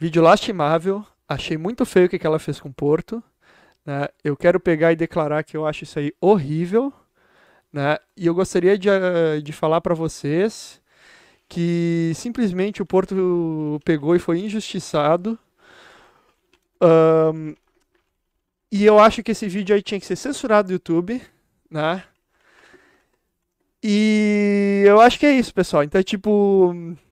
Vídeo lastimável. Achei muito feio o que ela fez com o Porto. Né? Eu quero pegar e declarar que eu acho isso aí horrível. Né? E eu gostaria de, eh, de falar para vocês que simplesmente o Porto pegou e foi injustiçado. Um, e eu acho que esse vídeo aí tinha que ser censurado do YouTube, né? E eu acho que é isso, pessoal. Então, tipo,